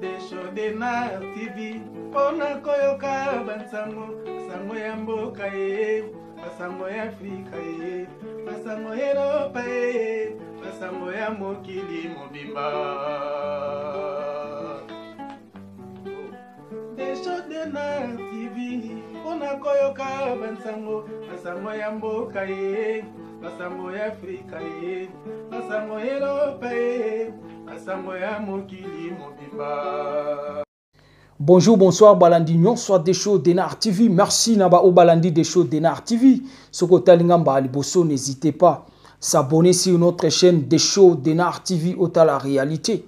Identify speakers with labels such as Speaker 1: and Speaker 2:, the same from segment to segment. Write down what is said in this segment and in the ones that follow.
Speaker 1: deshodenar tv mpona koyoka bansango sango ya mboka ye basango ya afrika ye basango ya eropa ye basango ya mokili mobimba deshodenar tv mpona koyoka bansango basango ya mboka ye basango ya afrika ye basango ya eropa ye Bonjour, bonsoir, Balandi Soit des shows d'Enar TV. Merci, Naba au Balandi des shows d'Enar TV. Sokotalingamba Aliboso, n'hésitez pas. S'abonner sur notre chaîne des shows d'Enar TV, au la réalité.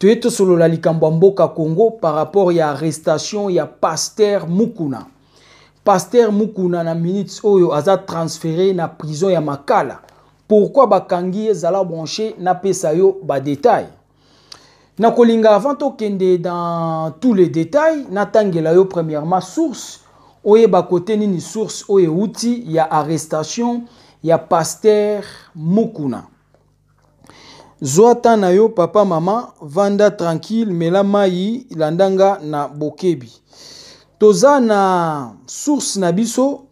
Speaker 1: Tu es solo la Congo par rapport à l'arrestation, il y a Pasteur Mukuna. Pasteur Mukuna, na minutes, oyo, aza transféré na prison, ya Makala. pourquoi bakangi ezala branché napesa yo badetail nakolinga avant tokende dans tous les détails natangela yo premièrement source oyeba kote nini source oyo euti ya arrestation ya paster mukuna zwa ta na yo papa mama vanda tranquille mela mai landanga na bokebi toza na source na biso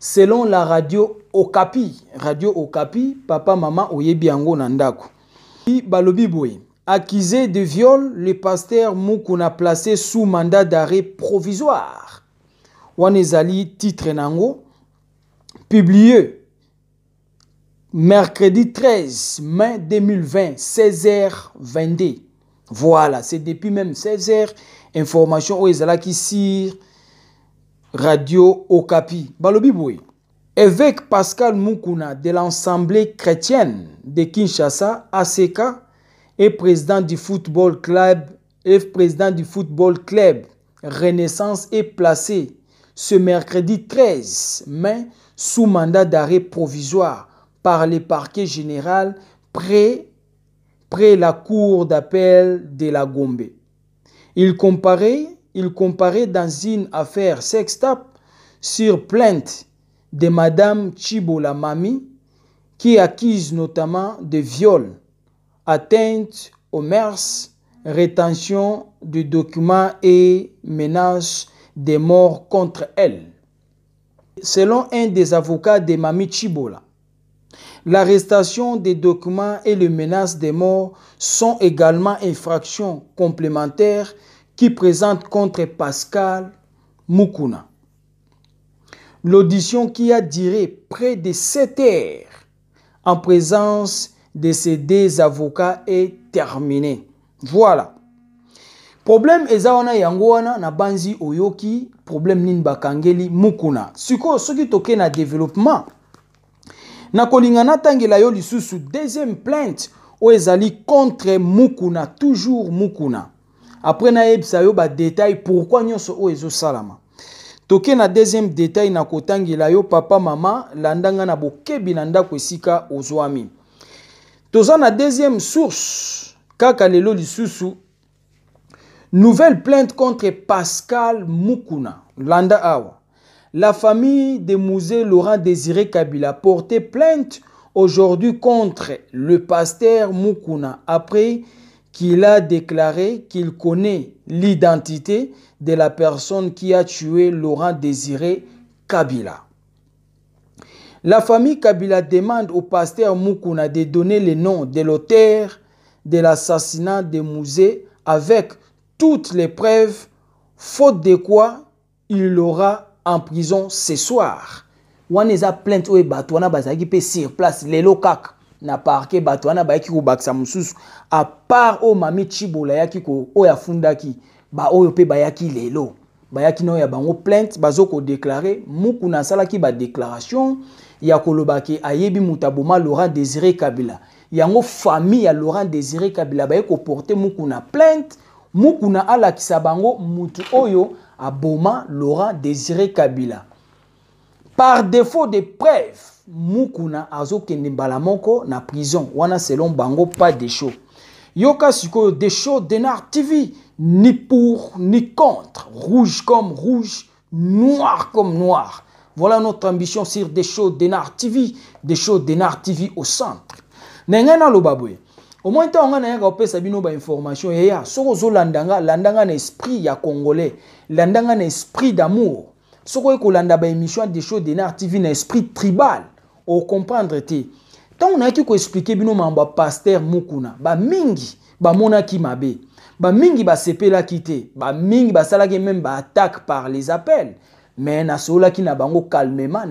Speaker 1: selon la radio okapi radio okapi papa mama oyebi yango na ndako balobi boye accusé de viol le pasteur mukuna placé sous mandat d'arrêt provisoire wana ezali titre na yango publié mercredi 13 mai 2020 16h22 voilà c'est depuis même 16h information oyo ezalaki sur Radio Okapi. Balobiboui. Évêque Pascal Mukuna de l'Assemblée chrétienne de Kinshasa, ACK, et président du football club, et président du football club Renaissance est placé ce mercredi 13 mai sous mandat d'arrêt provisoire par le parquet général près, près la cour d'appel de la Gombe. Il comparait il comparait dans une affaire sextape sur plainte de Madame Chibola Mami, qui accuse notamment de viol, atteinte au mœurs, rétention de documents et menaces de mort contre elle. Selon un des avocats de Mami Chibola, l'arrestation des documents et les menaces de mort sont également infractions complémentaires qui présente contre Pascal Mukuna. L'audition qui a duré près de 7 heures en présence de ces deux avocats est terminée. Voilà. Problème ezawana yangwana na banzi oyoki problème nin bakangeli mukuna. Sikoyo soki toke na développement na kolinga tangela yo lisusu deuxième plainte contre mukuna toujours mukuna après a yo bah, détails pourquoi nyonso sommes oh, salama? toke na deuxième détail na kotangila yo papa mama landanga na bokebi na ndako esika ozwami toza na deuxième source kaka lelo lisusu nouvelle plainte contre pascal mukuna landa awa la famille de Mouzé Laurent Désiré Kabila porté plainte aujourd'hui contre le pasteur Mukuna après qu'il a déclaré qu'il connaît l'identité de la personne qui a tué Laurent Désiré Kabila. La famille Kabila demande au pasteur Mukuna de donner le nom de l'auteur de l'assassinat de Mouzé avec toutes les preuves, faute de quoi il l'aura en prison ce soir. place les na parke bato wana bayaki kobakisa mosusu apart oyo mami cibola ayaki oyo afundaki baoyo mpe bayaki lelo bayaki na oyo ya bango plainte bazo kodeklare mukuna asalaki badeklaration ya koloba ke ayebi moto aboma laurent désiré kabila yango famille ya laurent désiré kabila baye koporte mukuna plainte mukuna alakisa bango motu oyo aboma laurent désiré kabila par défaut de preuves, mukuna azokende mbala nimbalamoko na prison wana selon bango pas de show yoka sikoyo de show denar tv ni pour ni contre rouge comme rouge noir comme noir voilà notre ambition sur des shows denar tv des shows denar tv au centre Au moins, boye on a ya information. Il bino information. yeya soki landanga un esprit ya congolais landanga esprit d'amour soki kolanda baémission de show de nar tv na esprit tribal comprendre te ntango nayaki explique bino mambo Ba mingi, mukuna mona ki mabe Ba ba mingi ba mingi ba salage même ba attaque par les appels mais na me ki na bango calmement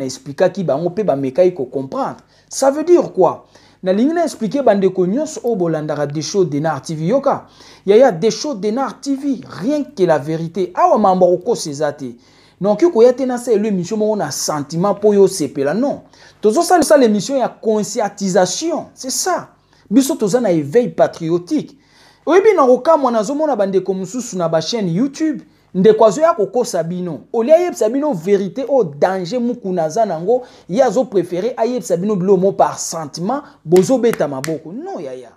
Speaker 1: ki bango ba ko comprendre ça veut dire quoi na nalingi ko bandeko au oyo des desho denar tv yoka yaya desho denar tv rien que la vérité awa mambo ya te nokoki koya te nasala émission moko na sentiment mpo oyo osepela non tozosalesala émission ya conscientisation c'est ça biso toza na éveil patriotique oyebi na kokamwa nazomona bandeko mosusu na bachaîne youtube ndeko azoya kokosa bino olia ayebisa bino vérité oyo danger mokuna aza nango ye azoprefere ayebisa bino bilo mo par sentiment bozobeta maboko non yaya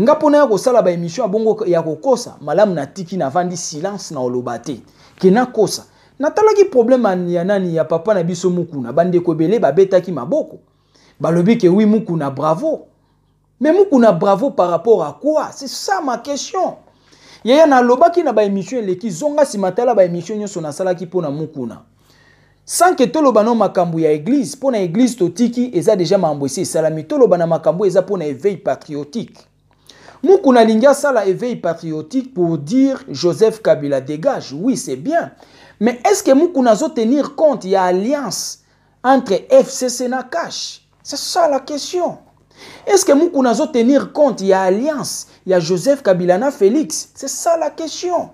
Speaker 1: nga mpona ya kosala baémission ya bongo ya kokosa malamu na tiki navandi silence na oloba te ke nakosa natalaki problème ya nani ya papa na biso ko bandeko ba babetaki maboko balobi ke muku mukuna bravo me mukuna bravo par rapport à quoi c'est ça ma question yaya nalobaki na les eleki zonga nyo tala sala ki pona muku na mukuna sans que toloba no makambu ya église mpo na église totiki eza déjà makambo esi esalami toloba na makambo makambu, mpo éveil patriotique mukuna linga sala éveil patriotique pour dire joseph kabila dégage oui c'est bien mais est-ce que nous devons tenir compte, il y a alliance entre FCC Nakash C'est ça la question. Est-ce que nous devons tenir compte, il y a alliance, il y a Joseph Kabilana Félix C'est ça la question.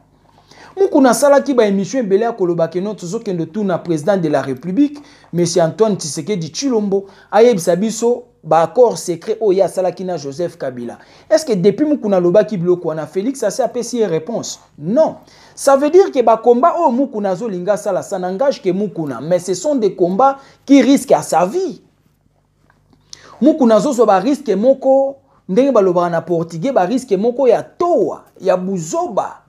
Speaker 1: mukuna à Kolobakeno, ebele ya koloba keno tozokende na président de la république M. antoine dit chilombo Ayeb biso accord secret oya oh, kina Joseph Kabila. Est-ce que depuis mukuna loba ki a Félix a une réponse? Non. Ça veut dire que ba combat o oh, mukuna zo linga sala ça n'engage que mukuna mais ce sont des combats qui risquent à sa vie. Mukuna zo so risque moko ndenge balobaka na portugais ba risque moko ya towa ya buzoba.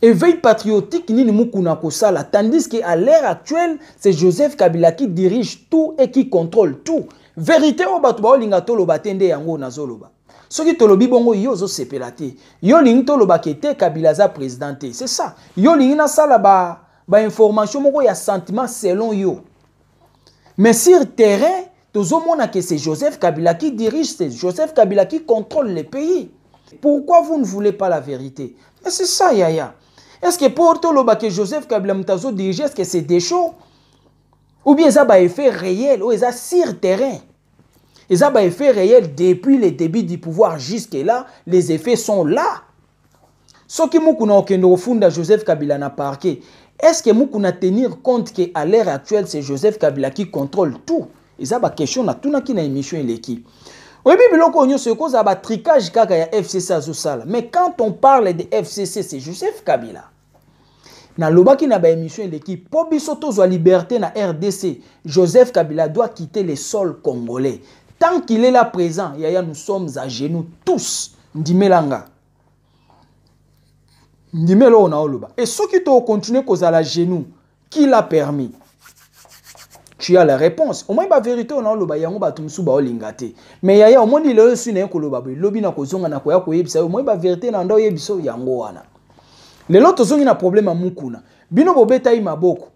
Speaker 1: Éveil patriotique nini mukuna kosala tandis que à l'heure actuelle, c'est Joseph Kabila qui dirige tout et qui contrôle tout vérité ou bato baolinga toloba te nde yango nazoloba soki lobi bongo yo zo pelate. yo tolo ba kete kabila za presidente. c'est ça yo ling na sala ba moko ya sentiment selon yo mais sur terrain tozomona que c'est joseph kabila qui dirige c'est joseph kabila qui contrôle le pays pourquoi vous ne voulez pas la vérité mais c'est ça yaya est-ce que pour toloba joseph kabila Mtazo dirige, est-ce que c'est des choses ou bien ça a effet réel, ou ça sur terrain. Et ça a effet réel depuis le début du pouvoir jusqu'à là les effets sont là. Ce qui mukuna okendo à Joseph Kabila na parquet, est-ce que mukuna tenir compte que à l'ère actuelle c'est Joseph Kabila qui contrôle tout? Et ça une question na ce qui na émission l'émission. oyebi biloko tricage ya fcc mais quand on parle de fcc c'est joseph kabila nalobaki na baémission l'équipe mpo biso tozwa liberté na rdc joseph kabila doit quitter le sol congolais tant qu'il est là présent yaya nous sommes à genoux tous ndimelanga ndimela Melo na oloba e soki tokontinue kozala genoux qui l'a permis tu as la réponse Au omoni bavérité oyo na oloba yango bato mosusu baolinga te me yaya omoni le esi na ye koloba lobi na kozonga na koya koyebisa yo ba vérité na nda yebiso yango wana lelo tozongi na problème à mukuna bino bobetai maboko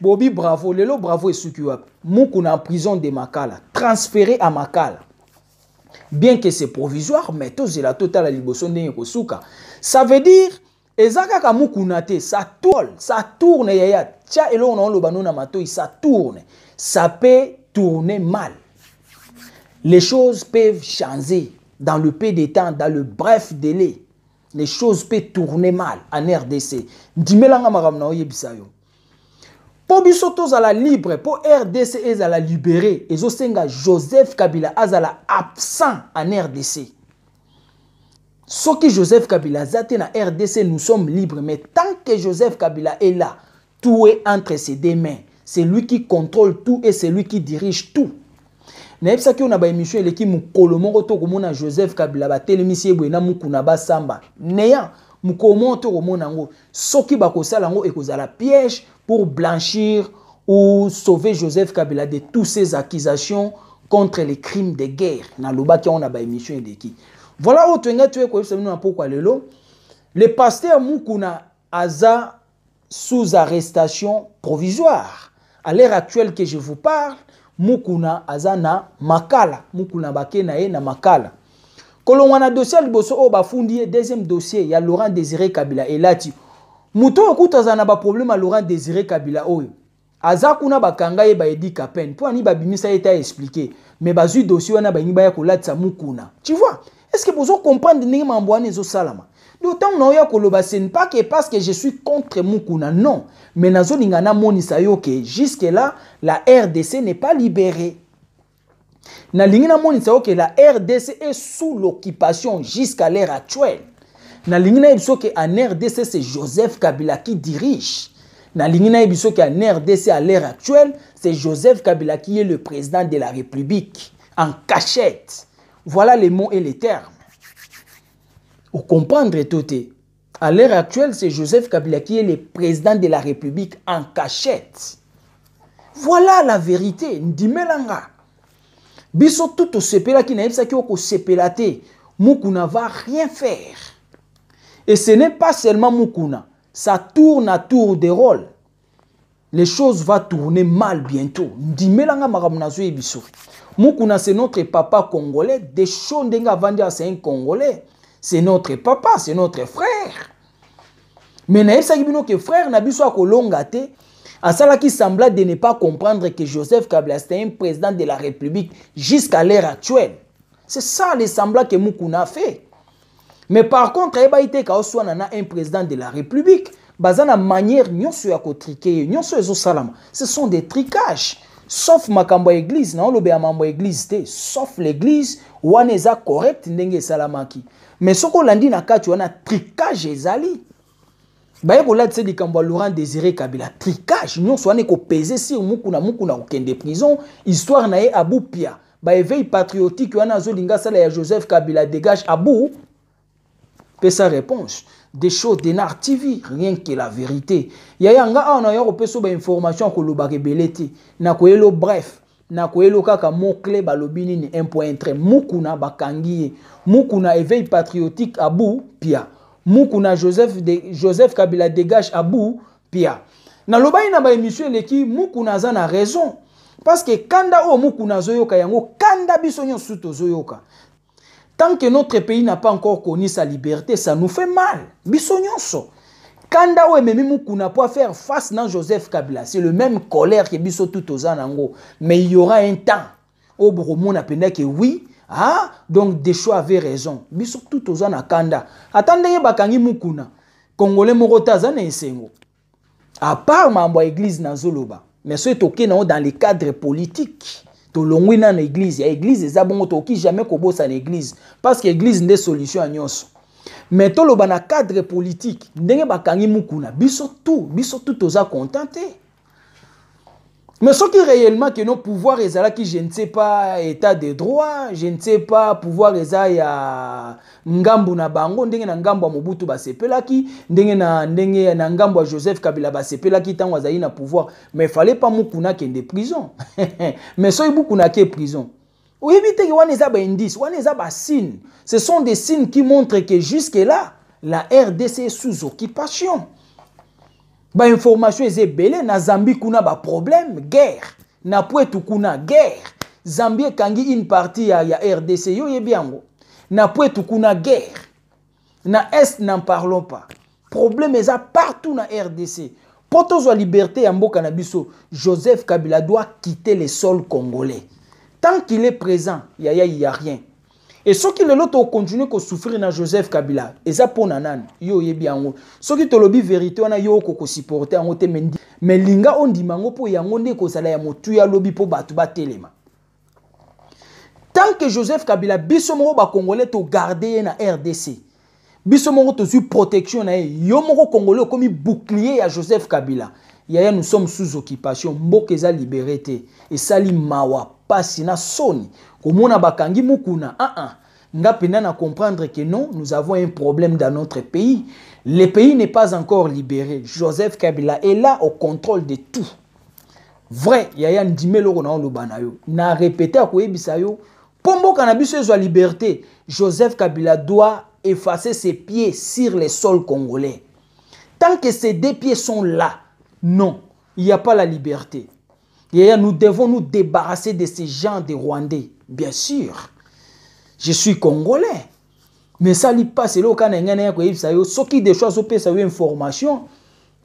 Speaker 1: bobi bravo lelo bravo esuki wapi mukuna en prison de makala transféré à makala bien que c'est provisoire mais la totale libération ndenge kosuka ça veut dire ezaka ka mukuna te ça tourne, ça tourne yaya tia elo na lo na ça tourne ça peut tourner mal les choses peuvent changer dans le pays de temps dans le bref délai les choses peuvent tourner mal en RDC. Pour na oyebisa yo. Po biso tozala libre, pour RDC ezala libéré, Joseph Kabila azala absent en RDC. Ce qui Joseph Kabila azate na RDC, nous sommes libres, mais tant que Joseph Kabila est là, tout est entre ses deux mains. C'est lui qui contrôle tout et c'est lui qui dirige tout nayebisaki oyo na baémission eleki mokolo moko tokomona joseph kabila ba ye boye na mukuna basamba neya mokolo moko tokomona yango soki bakosala yango ekozala piège pour blanchir ou sauver joseph kabila de tous ces accusations contre les crimes de guerre nalobaki yango na baémission eleki voilà oyo toyengaki toye koyebisa bino na pokwa lelo le pasteur mukuna aza sous arrestation provisoire à l'heure actuelle que je vous parle mukuna aza na makala mukuna bake na ye na makala kolongwa na dossier ya liboso oyo bafundi ye deuxième dossier ya laurent désiré kabila elati moto oyo kuta azala na baproblème ya laurent désiré kabila oyo aza kuna bakanga ye baedi capen mpo ani babimisa ye ta explike me bazwi dossier wana balingi baya kolatisa mukuna tu vois est ce que bozo comprendre ndenge mambo wana ezosalama yotango na oya koloba ce ne pas que parce que je suis contre mukuna non mais nazolinga namonisa yo ke jusque là la rdc n'est pas libérée nalingi namonisa yo ke la rdc est sous l'occupation jusqu'à l'heure actuelle nalingi nayebi so ke en rdc c'est joseph kabila qui dirige nalingi nayebi so ke en rdc à l'heure actuelle c'est joseph kabila qui est le président de la république en cachette voilà les mots et les termes pour comprendre tout À l'heure actuelle, c'est Joseph Kabila qui est le président de la République en cachette. Voilà la vérité. Ndimelanga. Biso tout au sepela qui n'a pas au sepela Mukuna va rien faire. Et ce n'est pas seulement Mukuna. Ça tourne à tour de rôle. Les choses vont tourner mal bientôt. Ndimelanga maramunazo biso. Mukuna c'est notre papa congolais. Des choses à c'est un congolais c'est notre papa, c'est notre frère. Mais nayebisaki bino que frère na biso à cela qui sembla de ne pas comprendre que Joseph Kabila était un président de la République jusqu'à l'heure actuelle. C'est ça le semblant que Moukouna fait. Mais par contre, eh bah, il ite ka oswana na un président de la République bah, manière nyonso ya kotrike ce sont des tricages sauf makambo église na mambo église sauf l'église qui est correct mais soki olandi na kati wana tricage ezali baye kolatisa likambo ya laurent désiré kabila tricage nyonso wana ekopese sur muku na muku na kokende prison histoire na ye abu pia baéveil patriotique wana azolinga asala ya joseph kabila dégage abu pesa réponse des choses denar tv rien que la vérité yaya nga awa na yo kopeso bainformation akolobaka ebele te nakoyelo bref na koyeloka kaka mokle balobi nini un point mukuna bakangi mukuna éveil patriotique abu pia mukuna joseph, de, joseph kabila dégage abu pia lobai na émission leki mukuna aza na raison parce que kanda oyo mukuna zoyoka yango kanda biso nyonso zoyoka. tant que notre pays n'a pas encore connu sa liberté ça nous fait mal biso nyonso kanda oyo ememi mokuna po faire face na joseph kabila c'est le même colère qui biso tout aux nango mais il y aura un temps oyo bokomona mpenza que oui ah donc desho avait raison biso tout aux na kanda ata bakangi Moukouna, congolais morota te aza na esengo apart mambo église eglize nazoloba mais soki toke nango dans les le cadre politique tolongwi nano eglize ya eglize eza bongo tokoki jamais kobosa na eglize parce que eglize nde solution à nyonso me tout na cadre politique ndenge bakangi mukuna biso tu biso tu content mais qui réellement ke no pouvoir qui je ne sais pas état de droit je ne sais pas pouvoir ya ngambu na bango ndenge na ngambu mobutu ki ndenge na, ndenge na joseph kabila basepelaki ntango azali na pouvoir mais fallait pas mukuna kende prison mais qui mukuna prison ou about eza ce sont des signes qui montrent que jusque là la rdc est sous occupation information information, ebele na Zambie kuna problème. guerre na tu kuna guerre Zambie, kangi une partie ya, rdc yo bien, na tu kuna guerre na est n'en parlons pas problème eza partout na rdc tous la liberté ya mboka joseph kabila doit quitter les sols congolais Tant qu'il est présent, il n'y a, rien. Et ce qui le continue continuent à souffrir dans Joseph Kabila, et ça pour nanan, yo est bien. Ceux qui te vérité, on a yo koko supporter mendi. Mais linga on dit mango pour yango ne ko sala motu ya lobby pour batuba telema. Tant que Joseph Kabila biso ba congolais to garder na RDC. Biso to su protection na yo congolais comme bouclier à Joseph Kabila. Yaya nous sommes sous occupation, Nous liberté, Et sali mawa pas na soni komona bakangi mukuna ah ah nga comprendre que non nous avons un problème dans notre pays le pays n'est pas encore libéré Joseph Kabila est là au contrôle de tout vrai yaya ndime ko na oloba na yo na ko yebisa yo Pour na biso la e liberté joseph kabila doit effacer ses pieds sur le sol congolais tant que ses deux pieds sont là non il n'y a pas la liberté et nous devons nous débarrasser de ces gens des Rwandais. Bien sûr, je suis congolais. Mais ça li passe là quand on a quoi ça yo soki des choses au ça yo information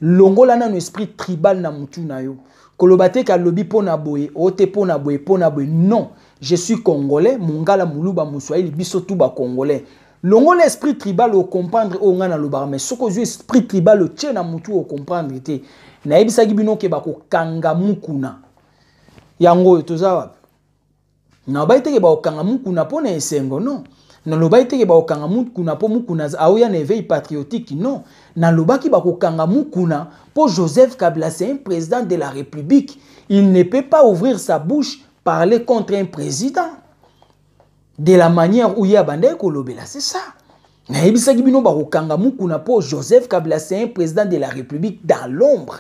Speaker 1: longola un esprit tribal na mutu na yo kolobate ka lobi pona boye ote pona boye pona boye non je suis congolais mungala muluba muswahili biso tout ba congolais longola esprit tribal au comprendre o na lobar. mais soko yo esprit tribal o na mutu o comprendre na ebisaki bino ke ba ko kanga mukuna yango oyo toza wapi naloba teke mukuna mpo na esengo non naloba teke bakokanga mukuna mpo mukuna aoya na eveil patriotique non nalobaki bakokanga mukuna po joseph kabila c'est un président de la république il ne peut pas ouvrir sa bouche parler contre un président de la manière où ye abandaki kolobela c'est ça nayebisaki bino bakokanga mukuna po joseph kabila c'est un président de la république dans l'ombre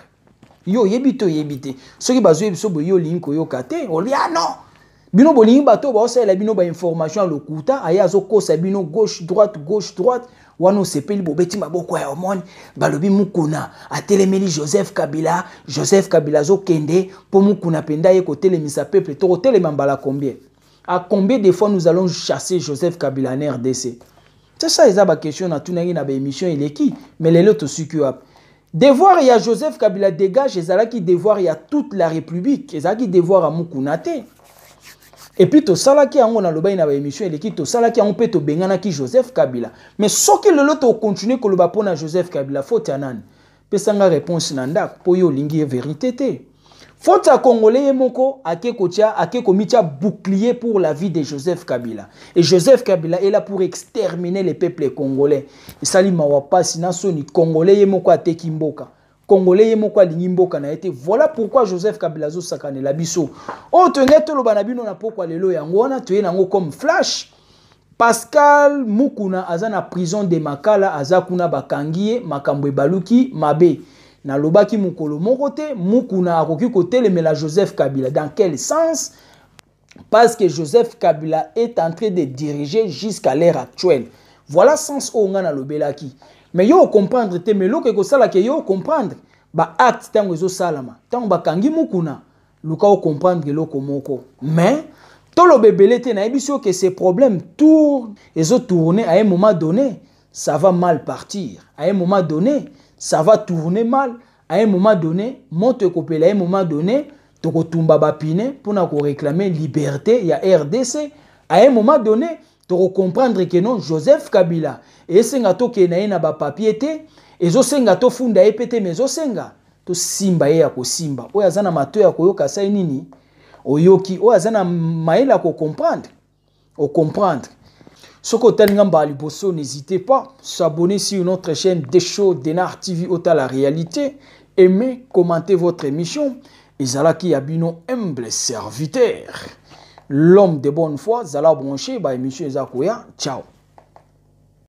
Speaker 1: yo oyebi te oyebi te soki bazoyebi so boye olingi koyoka te olia non bino bolingi bato baosalela bino bainformation ya lokuta aye azokosa bino gauche droite gauche droite wana osepeli bobeti maboko ya omoni balobi mukuna atelemeli joseph kabila joseph kabila azokende mpo mukuna mpenda ye kotelemisa peuple to kotelema mbala combien à combien de fois nous allons chasser joseph kabila en rdc c'est ça eza baquestion natunaki na baémission eleki mais lelo tosuki wapi devoir ya joseph kabila degage ezalaki devoir ya toute la république ezalaki devoir ya mokuna te epuis tosalaki yango nalobai na baémission eleki tosalaki yango mpe tobenganaki joseph kabila mais soki lelo tokontinue koloba mpo na joseph kabila faute ya nani pesanga réponse na ndako mpo yo olingi ye vérité te faute ya congolais moko ake kotia ake komitia bouclier pour la vie de joseph kabila et joseph kabila est là pour exterminer les peuples congolais esali mawa mpasi na soni congolais moko ateki mboka congolais ye mboka na été te voilà pourquoi joseph kabila la biso oyo oh, toyenge toloba na bino na pokwa lelo yango wana toye nango comme flash pascal mukuna azana na prison de makala Azakuna Bakangie, makamwe Baluki, mabe nalobaki mokolo moko te mukuna akoki kotelemela joseph kabila dans quel sens parce que joseph kabila est en train de diriger jusqu'à l'heure actuelle voilà sens oyo ngai nalobelaki mais yo okomprendre te mais eloko ekosalaka yo okomprendre baacte ntango ezosalama ntango bakangi mukuna luka okomprendre eloko moko mais toloba ebele te nayebi so ke ce problème tour ezotourne à un moment donné ça va mal partir à un moment donné ça va tourner mal à un moment donné moto ekopela à un moment donné tokotumba bapine mpona koréclame liberté ya rdc à un moment donné tokocomprendre ke non joseph kabila esenga tokende ye na bapapier te ezosenga tofunda ye mpe te ma ezosenga tosimba ye ya kosimba oyo aza na matoi ya koyoka asai nini oyoki oyo aza na mayele ya kocomprendre ocomprendre Sokotenga bosso, n'hésitez pas. S'abonner sur notre chaîne des Denar TV Ota la réalité. Aimez, commentez votre émission. Et qui Abino, humble serviteur. L'homme de bonne foi, Zala Branché, bah émission Ciao.